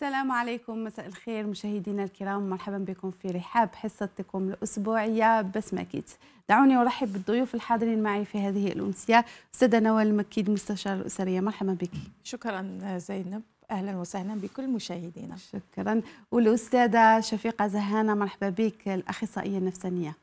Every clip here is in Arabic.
السلام عليكم مساء الخير مشاهدينا الكرام مرحبا بكم في رحاب حصتكم الأسبوعية بس كيت دعوني أرحب بالضيوف الحاضرين معي في هذه الأمسية أستاذة نوال مكيد مستشار الأسرية مرحبا بك شكرا زينب اهلا وسهلا بكل مشاهدينا شكرا والاستاذه شفيقه زهانه مرحبا بك الاخصائيه النفسانيه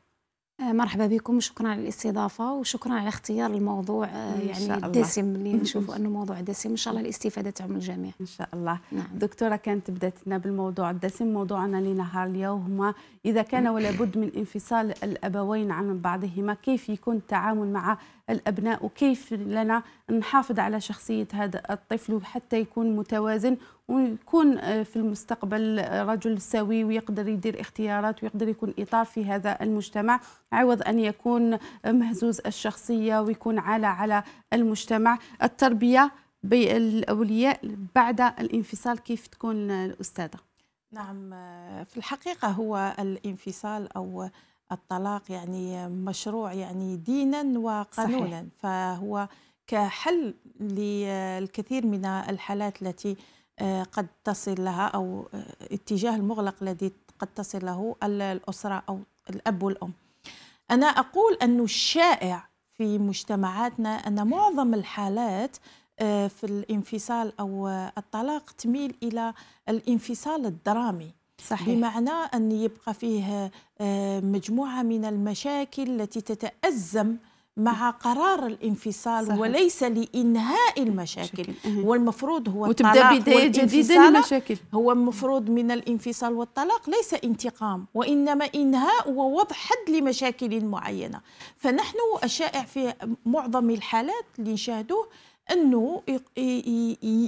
آه، مرحبا بكم وشكرا على الاستضافة وشكرا على اختيار الموضوع آه، يعني الدسم اللي نشوفوا أنه موضوع دسم إن شاء الله الاستفادة تعم الجميع إن شاء الله نعم. دكتورة كانت بدأتنا بالموضوع الدسم موضوعنا لنهار اليوم إذا كان ولا بد من انفصال الأبوين عن بعضهما كيف يكون التعامل مع الأبناء وكيف لنا نحافظ على شخصية هذا الطفل وحتى يكون متوازن ويكون آه، في المستقبل آه، رجل سوي ويقدر يدير اختيارات ويقدر يكون إطار في هذا المجتمع عوض أن يكون آه، مهزوز الشخصية ويكون على على المجتمع التربية بالأولياء بعد الانفصال كيف تكون الأستاذة؟ نعم في الحقيقة هو الانفصال أو الطلاق يعني مشروع يعني دينا وقانونا صحيح. فهو كحل للكثير من الحالات التي آه، قد تصل لها أو آه، اتجاه المغلق الذي قد تصل له الأسرة أو الأب والأم أنا أقول أن الشائع في مجتمعاتنا أن معظم الحالات آه، في الانفصال أو الطلاق تميل إلى الانفصال الدرامي صحيح. بمعنى أن يبقى فيه مجموعة من المشاكل التي تتأزم مع قرار الانفصال صحيح. وليس لإنهاء المشاكل مشاكل. والمفروض هو وتبدأ بداية جديدة للمشاكل هو المفروض من الانفصال والطلاق ليس انتقام وإنما إنهاء ووضع حد لمشاكل معينة فنحن الشائع في معظم الحالات اللي نشاهدوه أنه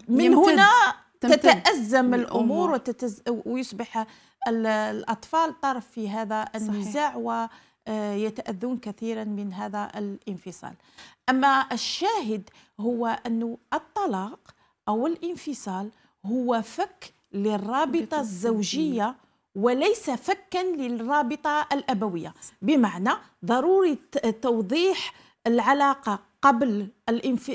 من هنا تتأزم الأمور وتتز... ويصبح الأطفال طرف في هذا النزاع صحيح. آه، يتأذون كثيرا من هذا الانفصال أما الشاهد هو أن الطلاق أو الانفصال هو فك للرابطة الزوجية وليس فكا للرابطة الأبوية بمعنى ضروري توضيح العلاقة قبل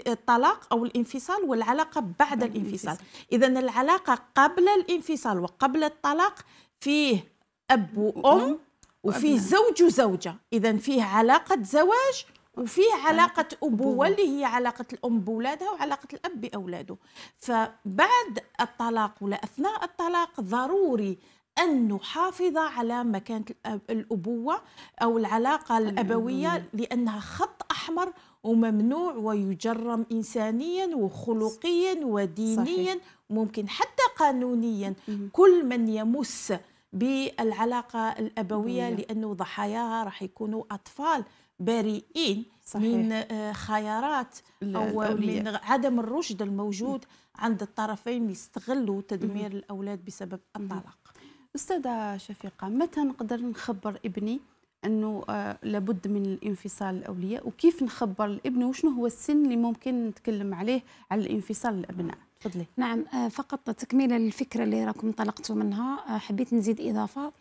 الطلاق او الانفصال والعلاقه بعد الانفصال اذا العلاقه قبل الانفصال وقبل الطلاق فيه اب وام وفيه زوج وزوجة إذا فيه علاقة زواج وفيه علاقة أبوة اللي هي علاقة الأم بولادها وعلاقة الأب بأولاده فبعد الطلاق ولا أثناء الطلاق ضروري أن نحافظ على مكانة الأبوة أو العلاقة الأبوية لأنها خط أحمر وممنوع ويجرم إنسانيا وخلقيا ودينيا صحيح. ممكن حتى قانونيا كل من يمس بالعلاقه الابويه لانه ضحاياها راح يكونوا اطفال بريئين صحيح. من آه، خيارات او من عدم الرشد الموجود عند الطرفين يستغلوا تدمير الاولاد بسبب الطلاق استاذه شفيقه متى نقدر نخبر ابني انه آه، لابد من الانفصال الاولياء وكيف نخبر الابن وشنو هو السن اللي ممكن نتكلم عليه على الانفصال الابناء تفضلي نعم آه، فقط تكميل للفكره اللي راكم طلقتوا منها آه، حبيت نزيد اضافه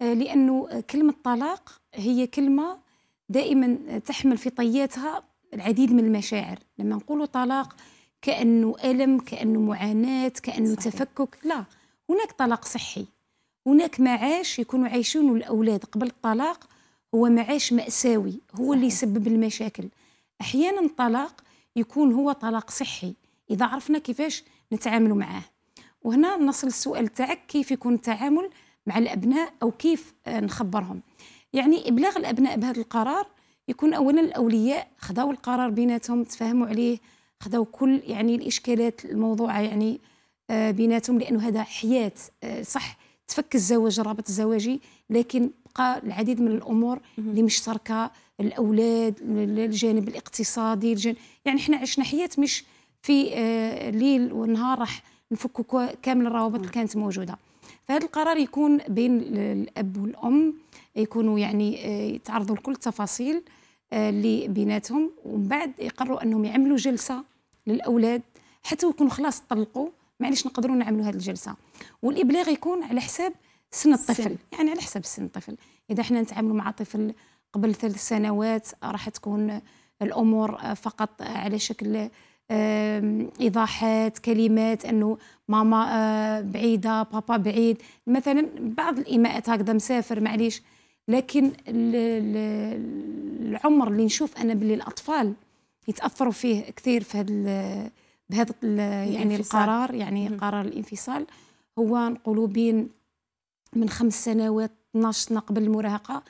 آه، لانه كلمه طلاق هي كلمه دائما تحمل في طياتها العديد من المشاعر لما نقولوا طلاق كانه الم كانه معاناه كانه صحيح. تفكك لا هناك طلاق صحي هناك معاش يكونوا عايشينه الاولاد قبل الطلاق هو معاش ماساوي هو صحيح. اللي يسبب المشاكل احيانا الطلاق يكون هو طلاق صحي اذا عرفنا كيفاش نتعاملوا معاه وهنا نصل للسؤال تاعك كيف يكون التعامل مع الابناء او كيف آه، نخبرهم يعني ابلاغ الابناء بهذا القرار يكون اولا الاولياء خذوا القرار بيناتهم تفاهموا عليه خذوا كل يعني الاشكالات الموضوعه يعني آه، بيناتهم لانه هذا حياه آه، صح تفك الزواج الرابط الزواجي لكن بقى العديد من الامور اللي مشتركه الاولاد الجانب الاقتصادي الجانب يعني احنا عشنا حياه مش في آه، ليل ونهار راح نفكوا كامل الروابط اللي كانت موجوده فهذا القرار يكون بين الاب والام يكونوا يعني آه، يتعرضوا لكل التفاصيل آه، اللي بيناتهم ومن بعد يقرروا انهم يعملوا جلسه للاولاد حتى يكونوا خلاص طلقوا معليش نقدروا نعملوا هذه الجلسه والابلاغ يكون على حساب سن الطفل سن. يعني على حساب سن الطفل اذا احنا نتعاملوا مع طفل قبل ثلاث سنوات راح تكون الامور فقط على شكل ايضاحات كلمات انه ماما آه، بعيده بابا بعيد مثلا بعض الايماءات هكذا مسافر معليش لكن العمر اللي نشوف انا باللي الاطفال يتاثروا فيه كثير في هذا بهذا يعني القرار يعني قرار الانفصال هو نقولوا بين من خمس سنوات 12 سنه قبل المراهقه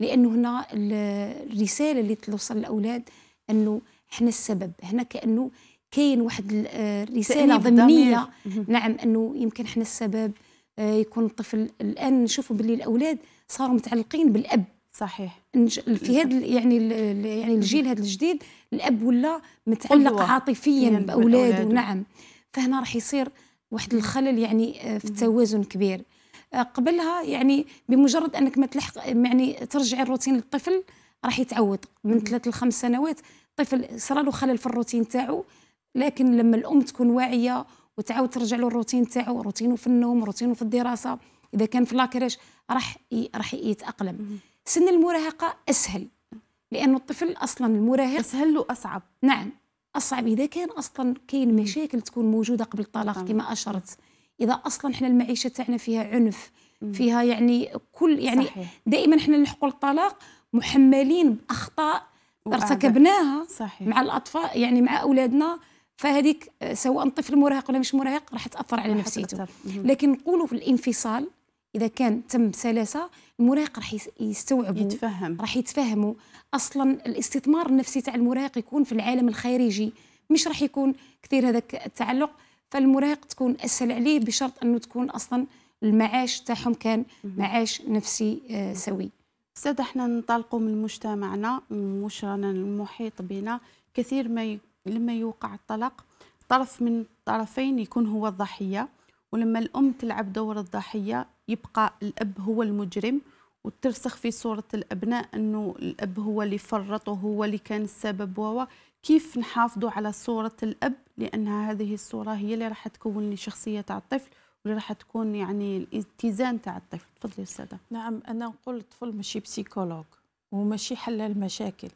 لانه هنا الرساله اللي توصل للاولاد انه احنا السبب هنا كانه كاين واحد الرساله آه، ضمنيه نعم انه يمكن احنا السبب آه، يكون الطفل الان نشوفوا باللي الاولاد صاروا متعلقين بالاب صحيح في هذا يعني يعني الجيل هذا الجديد الاب ولا متعلق عاطفيا باولاده نعم فهنا راح يصير واحد الخلل يعني آه، في التوازن كبير قبلها يعني بمجرد انك ما تلحق يعني ترجعي الروتين للطفل راح يتعود من ثلاث لخمس سنوات الطفل صرا له خلل في الروتين تاعو لكن لما الام تكون واعيه وتعاود ترجع له الروتين تاعو روتينه في النوم روتينه في الدراسه اذا كان في لاكريش راح راح يتاقلم سن المراهقه اسهل لانه الطفل اصلا المراهق اسهل واصعب نعم اصعب اذا كان اصلا كاين مشاكل تكون موجوده قبل الطلاق كما اشرت اذا اصلا احنا المعيشه تاعنا فيها عنف فيها يعني كل يعني صحيح. دائما احنا نلحقوا الطلاق محملين باخطاء ارتكبناها صحيح. مع الاطفال يعني مع اولادنا فهذيك سواء طفل مراهق ولا مش مراهق راح تاثر على نفسيته لكن نقولوا في الانفصال اذا كان تم سلاسه المراهق راح يستوعبوا يتفهم راح يتفهموا اصلا الاستثمار النفسي تاع المراهق يكون في العالم الخارجي مش راح يكون كثير هذاك التعلق فالمراهق تكون اسهل عليه بشرط انه تكون اصلا المعاش تاعهم كان معاش نفسي آه، سوي ساد احنا ننطلقوا من مجتمعنا مش رانا المحيط بنا كثير ما ي... لما يوقع الطلاق طرف من الطرفين يكون هو الضحيه ولما الام تلعب دور الضحيه يبقى الاب هو المجرم وترسخ في صورة الأبناء أنه الأب هو اللي فرط وهو اللي كان السبب وهو كيف نحافظوا على صورة الأب لأن هذه الصورة هي اللي راح تكون لشخصيه الطفل اللي راح تكون يعني الاتزان تاع الطفل تفضلي استاذه نعم انا نقول الطفل ماشي بسيكولوج وماشي حل المشاكل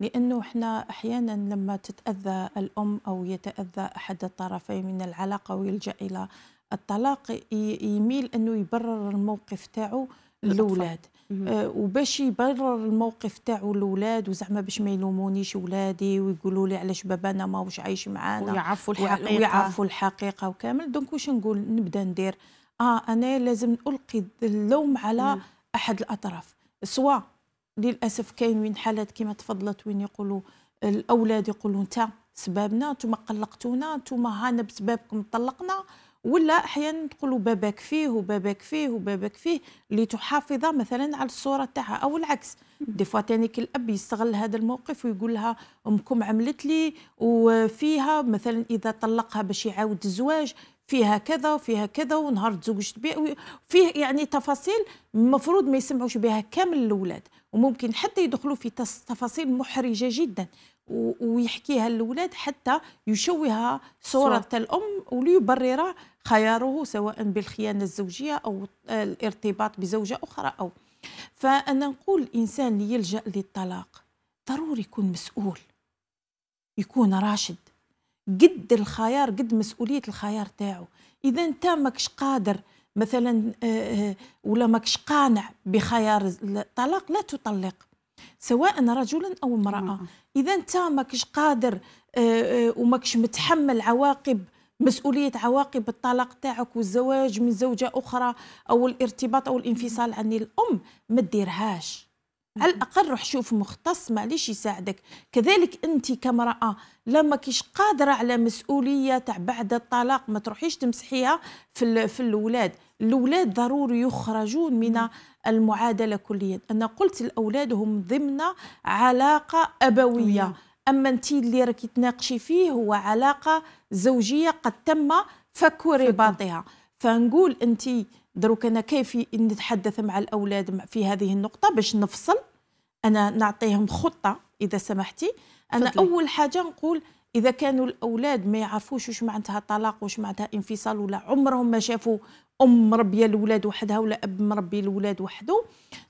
لانه احنا احيانا لما تتاذى الام او يتاذى احد الطرفين من العلاقه ويلجا الى الطلاق يميل انه يبرر الموقف تاعو للاولاد آه، وباش يبرر الموقف تاعو الاولاد وزعما باش ما يلومونيش ولادي ويقولوا لي علاش بابا انا ماهوش عايش معانا ويعرفوا الحقيقه ويعرفوا الحقيقه وكامل دونك واش نقول نبدا ندير اه انا لازم القي اللوم على مم. احد الاطراف سواء للاسف كاين وين حالات كما تفضلت وين يقولوا الاولاد يقولوا انت سبابنا انتم قلقتونا انتم هانا بسبابكم طلقنا ولا احيانا تقولوا باباك فيه وباباك فيه وباباك فيه لتحافظ مثلا على الصوره تاعها او العكس دي فوا تاني الاب يستغل هذا الموقف ويقول لها امكم عملت لي وفيها مثلا اذا طلقها باش يعاود الزواج فيها كذا وفيها كذا ونهار تزوجت بها فيه يعني تفاصيل المفروض ما يسمعوش بها كامل الاولاد وممكن حتى يدخلوا في تفاصيل محرجه جدا ويحكيها الاولاد حتى يشوه صوره صح. الام وليبرر خياره سواء بالخيانه الزوجيه او الارتباط بزوجه اخرى او فانا نقول الانسان اللي يلجا للطلاق ضروري يكون مسؤول يكون راشد قد الخيار قد مسؤوليه الخيار تاعو اذا انت ماكش قادر مثلا آه، آه، ولا ماكش قانع بخيار الطلاق لا تطلق سواء رجلا او امراه نعم. اذا انت ماكش قادر آه، وماكش متحمل عواقب مسؤوليه عواقب الطلاق تاعك والزواج من زوجه اخرى او الارتباط او الانفصال عن الام ما ديرهاش على الاقل روح شوف مختص معليش يساعدك كذلك انت كامراه لا ماكيش قادره على مسؤوليه تاع بعد الطلاق ما تروحيش تمسحيها في في الاولاد الاولاد ضروري يخرجون من المعادله كليا انا قلت الاولاد هم ضمن علاقه ابويه اما انت اللي راكي تناقشي فيه هو علاقه زوجيه قد تم فك رباطها فنقول انت دروك انا كيف نتحدث مع الاولاد في هذه النقطه باش نفصل انا نعطيهم خطه اذا سمحتي انا فضلي. اول حاجه نقول اذا كانوا الاولاد ما يعرفوش واش معناتها طلاق واش معناتها انفصال ولا عمرهم ما شافوا ام مربيه الاولاد وحدها ولا اب مربي الاولاد وحده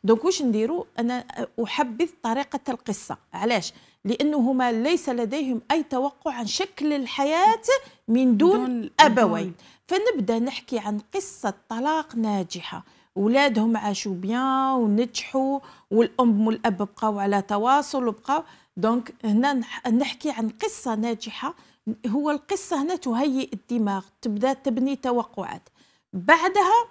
دونك واش نديروا انا احبذ طريقه القصه علاش لانه هما ليس لديهم اي توقع عن شكل الحياه من دون أبوين فنبدا نحكي عن قصة طلاق ناجحة ولادهم عاشوا بيان ونجحوا والام والاب بقاو على تواصل وبقاو دونك هنا نحكي عن قصه ناجحه هو القصه هنا تهيئ الدماغ تبدا تبني توقعات بعدها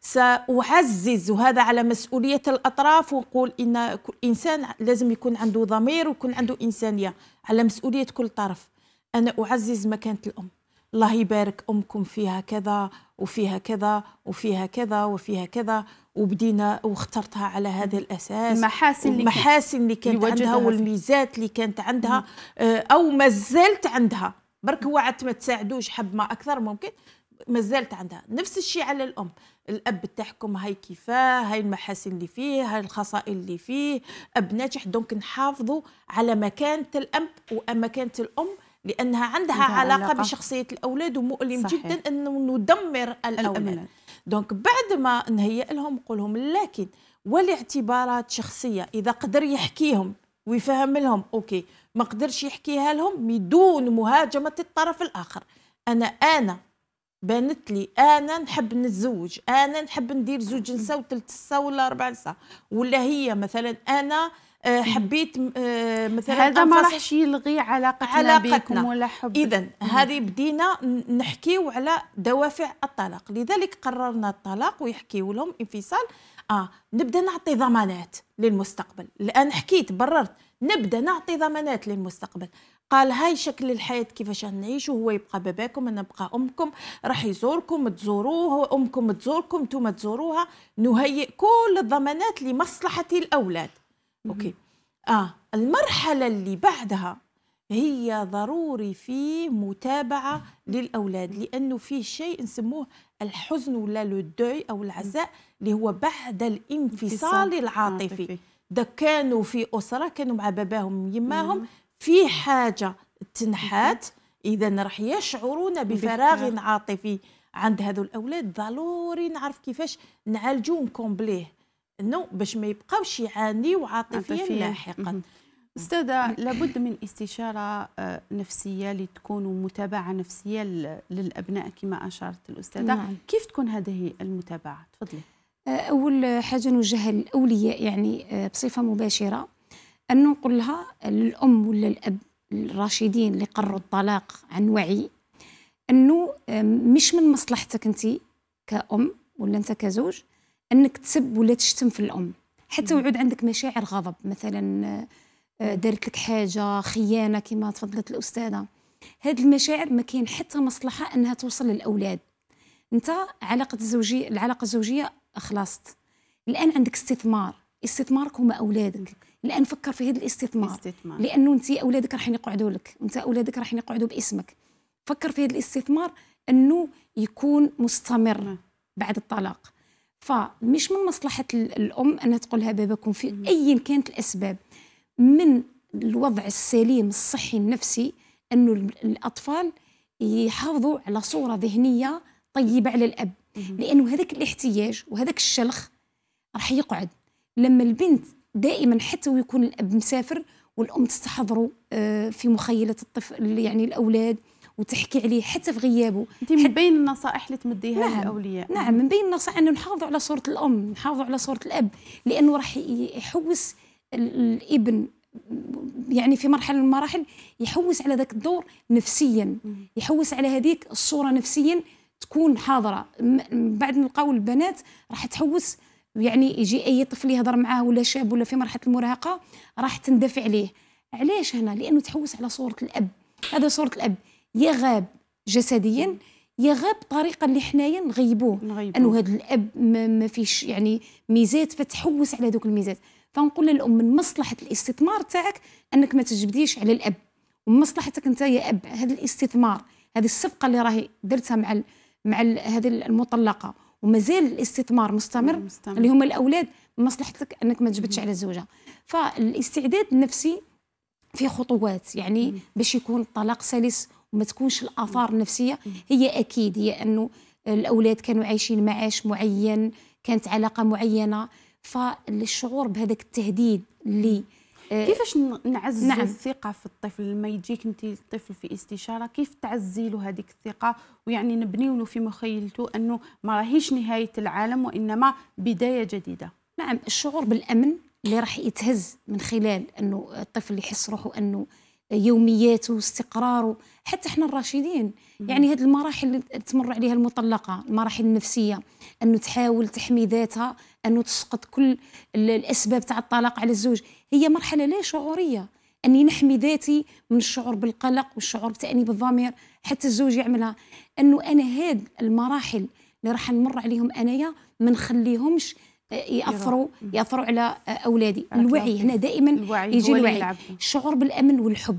سأعزز وهذا على مسؤولية الأطراف ونقول إن كل إنسان لازم يكون عنده ضمير ويكون عنده إنسانية على مسؤولية كل طرف أنا أعزز مكانة الأم الله يبارك امكم فيها كذا وفيها كذا وفيها كذا وفيها كذا وبدينا واخترتها على هذا الاساس المحاسن اللي المحاسن اللي كانت اللي عندها والميزات اللي كانت عندها آه، او ما زالت عندها برك وعدت ما تساعدوش حب ما اكثر ممكن ما زالت عندها نفس الشيء على الام الاب تحكم هاي كيفاه هاي المحاسن اللي فيه هاي الخصائل اللي فيه اب ناجح دونك نحافظوا على مكانه الاب ومكانه الام لانها عندها, عندها علاقه, علاقة بشخصيه الاولاد ومؤلم صحيح. جدا انه ندمر الاولاد, دونك بعد ما نهيئ لهم نقول لهم لكن والاعتبارات شخصيه اذا قدر يحكيهم ويفهم لهم اوكي ما قدرش يحكيها لهم بدون مهاجمه الطرف الاخر انا انا بانت لي انا نحب نتزوج انا نحب ندير زوج نساء وثلاث نساء ولا اربع نساء ولا هي مثلا انا آه، حبيت آه، مثلا هذا ما راحش يلغي علاقتنا, علاقتنا. بكم ولا حب اذا هذه بدينا نحكيو على دوافع الطلاق لذلك قررنا الطلاق ويحكيو لهم انفصال اه نبدا نعطي ضمانات للمستقبل الان حكيت بررت نبدا نعطي ضمانات للمستقبل قال هاي شكل الحياة كيفاش نعيش وهو يبقى باباكم أنا أبقى أمكم راح يزوركم تزوروه أمكم تزوركم نتوما تزوروها نهيئ كل الضمانات لمصلحة الأولاد اوكي اه المرحله اللي بعدها هي ضروري في متابعه للاولاد لانه في شيء نسموه الحزن ولا لو دوي او العزاء اللي هو بعد الانفصال العاطفي ده كانوا في اسره كانوا مع باباهم يماهم في حاجه تنحات اذا راح يشعرون بفراغ عاطفي عند هذو الاولاد ضروري نعرف كيفاش نعالجو كومبليه انه باش ما يبقاوش يعانيو عاطفيا لاحقا استاذه لابد من استشاره آه، نفسيه لتكون متابعه نفسيه للابناء كما اشارت الاستاذه نعم. كيف تكون هذه المتابعه تفضلي آه، اول حاجه نوجهها للاولياء يعني آه، بصفه مباشره ان نقول لها الام ولا الاب الراشدين اللي قرروا الطلاق عن وعي انه مش من مصلحتك انت كأم ولا انت كزوج انك تسب ولا تشتم في الام حتى يعود عندك مشاعر غضب مثلا آه، دارت لك حاجه خيانه كما تفضلت الاستاذه هذه المشاعر ما كاين حتى مصلحه انها توصل للاولاد انت علاقه الزوجيه العلاقه الزوجيه خلصت الان عندك استثمار استثمارك هما اولادك الان فكر في هذا الاستثمار استثمار. لانه انت اولادك راح يقعدوا لك انت اولادك راح يقعدوا باسمك فكر في هذا الاستثمار انه يكون مستمر بعد الطلاق فمش من مصلحة الأم أنها تقول لها باباكم في أيا كانت الأسباب من الوضع السليم الصحي النفسي أنه الأطفال يحافظوا على صورة ذهنية طيبة على الأب لأنه هذاك الاحتياج وهذاك الشلخ راح يقعد لما البنت دائما حتى ويكون الأب مسافر والأم تستحضره آه، في مخيلة الطفل يعني الأولاد وتحكي عليه حتى في غيابه انت من بين النصائح اللي تمديها نعم للاولياء نعم من بين النصائح انه نحافظوا على صوره الام نحافظوا على صوره الاب لانه راح يحوس الابن يعني في مرحله من المراحل يحوس على ذاك الدور نفسيا يحوس على هذيك الصوره نفسيا تكون حاضره بعد نلقاو البنات راح تحوس يعني يجي اي طفل يهضر معاه ولا شاب ولا في مرحله المراهقه راح تندفع عليه علاش هنا لانه تحوس على صوره الاب هذا صوره الاب يغاب جسديا يغاب طريقة اللي حنايا نغيبوه انه هذا الاب ما فيش يعني ميزات فتحوس على ذوك الميزات فنقول للام من مصلحه الاستثمار تاعك انك ما تجبديش على الاب ومن مصلحتك انت يا اب هذا الاستثمار هذه الصفقه اللي راهي درتها مع الـ مع الـ هذه المطلقه ومازال الاستثمار مستمر, مستمر. اللي هما الاولاد من مصلحتك انك ما تجبدش على الزوجه فالاستعداد النفسي في خطوات يعني باش يكون الطلاق سلس وما تكونش الاثار النفسيه هي اكيد هي انه الاولاد كانوا عايشين معاش معين كانت علاقه معينه فالشعور بهذاك التهديد اللي آه، كيفاش نعزز نعم. الثقة في الطفل لما يجيك انت الطفل في استشارة كيف تعزي له هذيك الثقة ويعني نبنيو له في مخيلته انه ما راهيش نهاية العالم وانما بداية جديدة نعم الشعور بالامن اللي راح يتهز من خلال انه الطفل يحس روحه انه يومياته واستقراره حتى احنا الراشدين يعني هذه المراحل اللي تمر عليها المطلقه المراحل النفسيه انه تحاول تحمي ذاتها انه تسقط كل الاسباب تاع الطلاق على الزوج هي مرحله لا شعوريه اني نحمي ذاتي من الشعور بالقلق والشعور بتانيب الضمير حتى الزوج يعملها انه انا هاد المراحل اللي راح نمر عليهم انايا ما نخليهمش آه، ياثروا ياثروا على آه، اولادي الوعي هنا دائما الوعي يجي الوعي الشعور بالامن والحب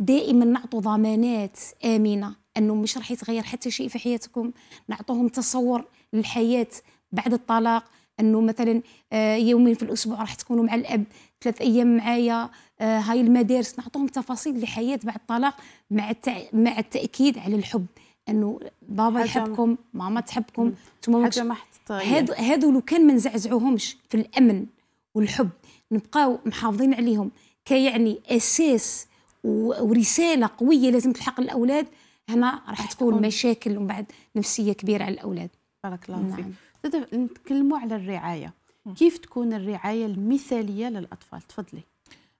دائما نعطوا ضمانات امنه انه مش راح يتغير حتى شيء في حياتكم نعطوهم تصور للحياه بعد الطلاق انه مثلا آه، يومين في الاسبوع راح تكونوا مع الاب ثلاث ايام معايا هاي المدارس نعطوهم تفاصيل لحياه بعد الطلاق مع مع التاكيد على الحب انه بابا يحبكم ماما تحبكم انتم حاجه طيب. هادو هادو لو كان ما نزعزعوهمش في الامن والحب نبقاو محافظين عليهم كيعني اساس ورساله قويه لازم تلحق الاولاد هنا راح تكون مشاكل ومن بعد نفسيه كبيره على الاولاد بارك الله نعم. فيك نتكلموا على الرعايه كيف تكون الرعايه المثاليه للاطفال تفضلي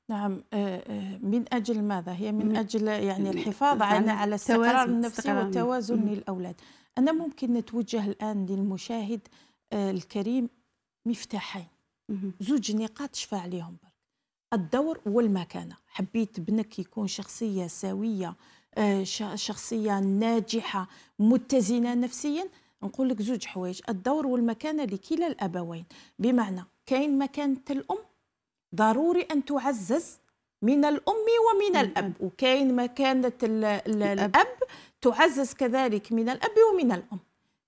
نعم آه، آه، من اجل ماذا هي من اجل يعني الحفاظ نعم. على على استقرار النفسي وتوازن الاولاد أنا ممكن نتوجه الآن للمشاهد آه، الكريم مفتاحين زوج نقاط شفاء عليهم برك الدور والمكانة حبيت ابنك يكون شخصية سوية آه، شخصية ناجحة متزنة نفسيا نقول لك زوج حوايج الدور والمكانة لكلا الأبوين بمعنى كاين مكانة الأم ضروري أن تعزز من الأم ومن الأب وكاين مكانة الأب تعزز كذلك من الأب ومن الأم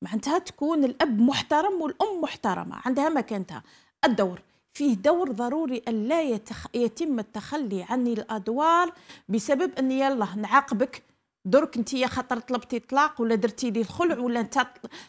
معناتها تكون الأب محترم والأم محترمة عندها مكانتها الدور فيه دور ضروري الا يتخ... يتم التخلي عن الأدوار بسبب أن يلا نعاقبك درك انت يا خاطر طلبتي طلاق ولا درتي لي الخلع ولا انت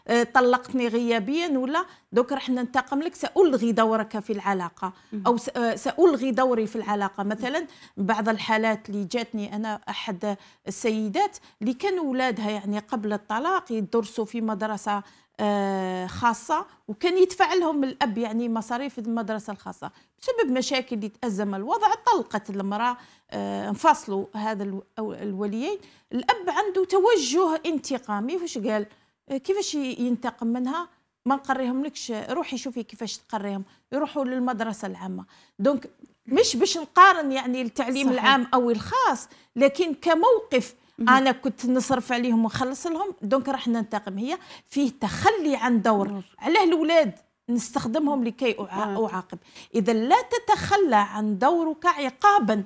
آه، طلقتني غيابيا ولا دوك راح ننتقم لك سألغي دورك في العلاقة أو آه، سألغي دوري في العلاقة مثلا بعض الحالات اللي جاتني أنا أحد السيدات اللي كانوا ولادها يعني قبل الطلاق يدرسوا في مدرسة آه، خاصة وكان يدفع لهم الأب يعني مصاريف المدرسة الخاصة بسبب مشاكل اللي تأزم الوضع طلقت المرأة آه، انفصلوا هذا الوليين الأب عنده توجه انتقامي فاش قال كيفاش ينتقم منها ما نقريهم لكش روحي شوفي كيفاش تقريهم يروحوا للمدرسه العامه دونك مش باش نقارن يعني التعليم صحيح. العام او الخاص لكن كموقف مم. انا كنت نصرف عليهم ونخلص لهم دونك راح ننتقم هي فيه تخلي عن دور علاه الاولاد نستخدمهم لكي اعاقب اذا لا تتخلى عن دورك عقابا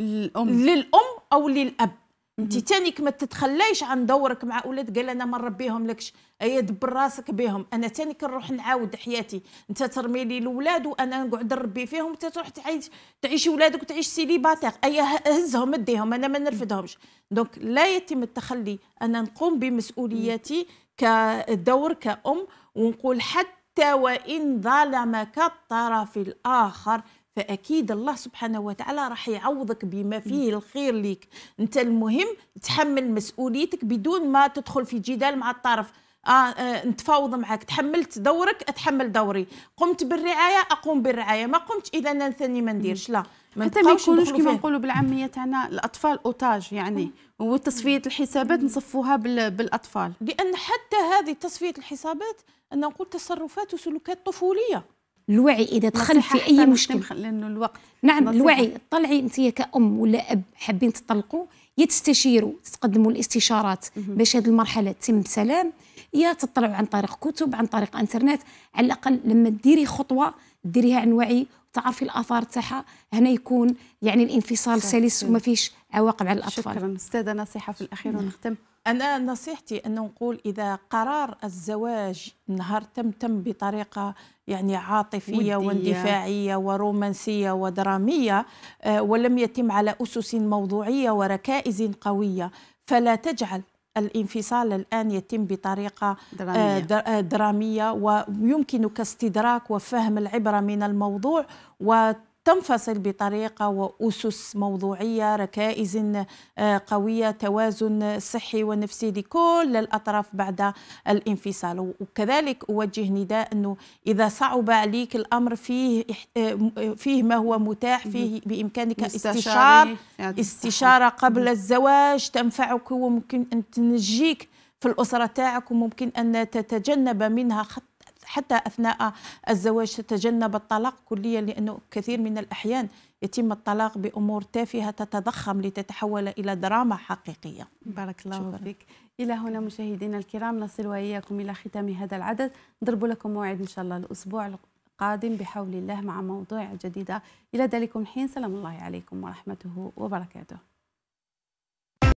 للام للام او للاب انت تانيك ما تتخليش عن دورك مع اولاد قال انا ما نربيهم لكش اي دبر راسك بهم انا تاني كنروح نعاود حياتي انت ترمي لي الاولاد وانا نقعد نربي فيهم انت تروح تعيش تعيش ولادك وتعيش سيليباتير اي هزهم اديهم انا ما نرفدهمش دونك لا يتم التخلي انا نقوم بمسؤولياتي كدور كأم ونقول حتى وان ظلمك الطرف الاخر فاكيد الله سبحانه وتعالى راح يعوضك بما فيه الخير ليك انت المهم تحمل مسؤوليتك بدون ما تدخل في جدال مع الطرف آه, آه، نتفاوض معك تحملت دورك اتحمل دوري قمت بالرعايه اقوم بالرعايه ما قمت اذا انا ثاني ما نديرش لا ما حتى ما يكونوش كما نقولوا بالعاميه تاعنا الاطفال اوتاج يعني وتصفيه الحسابات نصفوها بالاطفال لان حتى هذه تصفيه الحسابات انا نقول تصرفات وسلوكات طفوليه الوعي اذا دخلت في اي مشكل لانه الوقت نعم نصيحة. الوعي طلعي انت كأم ولا اب حابين تطلقوا يا تستشيروا تقدموا الاستشارات باش هذه المرحله تتم بسلام يا تطلعوا عن طريق كتب عن طريق انترنت على الاقل لما ديري خطوه ديريها عن وعي وتعرفي الاثار تاعها هنا يكون يعني الانفصال سلس وما فيش عواقب على الأطفال شكرا أستاذة نصيحة في الأخير نعم. ونختم أنا نصيحتي أنه نقول إذا قرار الزواج نهار تم تم بطريقة يعني عاطفية واندفاعية ورومانسية ودرامية آه، ولم يتم على أسس موضوعية وركائز قوية فلا تجعل الانفصال الآن يتم بطريقة آه، درامية, آه، درامية ويمكنك استدراك وفهم العبرة من الموضوع تنفصل بطريقه واسس موضوعيه ركائز آه، قويه توازن صحي ونفسي لكل الاطراف بعد الانفصال وكذلك اوجه نداء انه اذا صعب عليك الامر فيه آه، فيه ما هو متاح فيه بامكانك استشار استشاره قبل الزواج تنفعك وممكن ان تنجيك في الأسرة تاعك وممكن أن تتجنب منها خطا حتى أثناء الزواج تتجنب الطلاق كليا لأنه كثير من الأحيان يتم الطلاق بأمور تافهة تتضخم لتتحول إلى دراما حقيقية بارك الله شكرا. فيك إلى هنا مشاهدينا الكرام نصل وإياكم إلى ختام هذا العدد نضرب لكم موعد إن شاء الله الأسبوع القادم بحول الله مع موضوع جديدة إلى ذلك الحين سلام الله عليكم ورحمته وبركاته